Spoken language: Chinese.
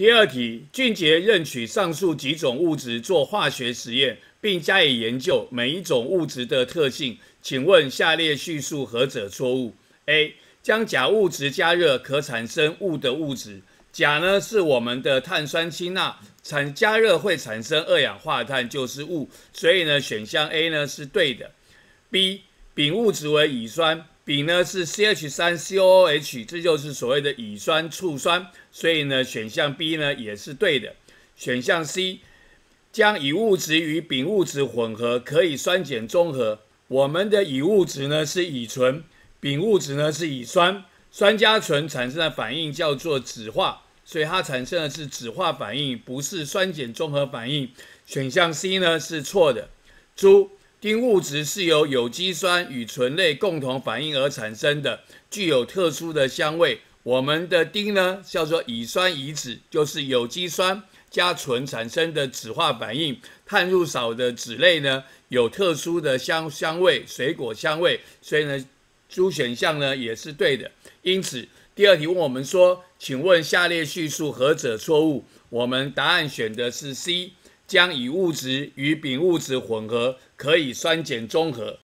第二题，俊杰任取上述几种物质做化学实验，并加以研究每一种物质的特性。请问下列叙述何者错误？A. 将甲物质加热可产生物的物质。甲呢是我们的碳酸氢钠，产加热会产生二氧化碳，就是物，所以呢选项 A 呢是对的。B. 丙物质为乙酸。丙呢是 C H 三 C O O H，这就是所谓的乙酸、醋酸，所以呢选项 B 呢也是对的。选项 C 将乙物质与丙物质混合可以酸碱中和，我们的乙物质呢是乙醇，丙物质呢是乙酸，酸加醇产生的反应叫做酯化，所以它产生的是酯化反应，不是酸碱中和反应，选项 C 呢是错的。猪。丁物质是由有机酸与醇类共同反应而产生的，具有特殊的香味。我们的丁呢叫做乙酸乙酯，就是有机酸加醇产生的酯化反应。碳入少的酯类呢有特殊的香香味，水果香味。所以呢，诸选项呢也是对的。因此，第二题问我们说，请问下列叙述何者错误？我们答案选的是 C。将乙物质与丙物质混合，可以酸碱中和。